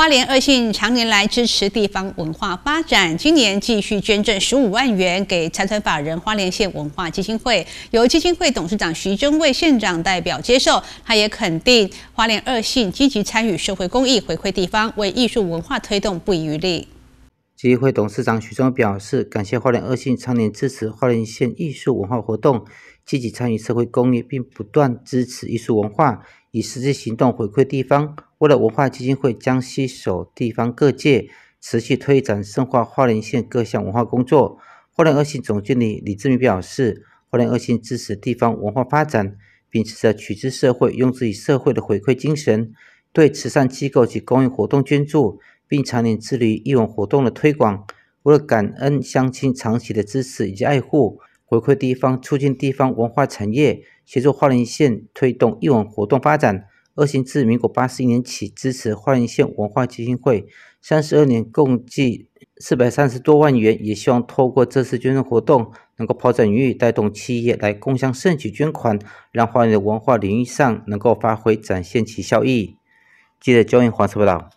花莲二信常年来支持地方文化发展，今年继续捐赠十五万元给财团法人花莲县文化基金会，由基金会董事长徐忠卫县长代表接受。他也肯定花莲二信积极参与社会公益，回馈地方，为艺术文化推动不遗力。基金会董事长徐忠表示，感谢花莲二信常年支持花莲县艺术文化活动，积极参与社会公益，并不断支持艺术文化，以实际行动回馈地方。为了文化基金会江西手地方各界持续推展深化化莲县各项文化工作，花莲二信总经理李志明表示：“花莲二信支持地方文化发展，秉持着取之社会、用之于社会的回馈精神，对慈善机构及公益活动捐助，并常年致力于义文活动的推广。为了感恩乡亲长期的支持以及爱护，回馈地方，促进地方文化产业，协助花莲县推动义文活动发展。”二型自民国八十一年起支持花莲县文化基金会，三十二年共计四百三十多万元。也希望透过这次捐赠活动，能够抛砖引玉，带动企业来共享盛举捐款，让花莲的文化领域上能够发挥展现其效益。记者交云华摄不到。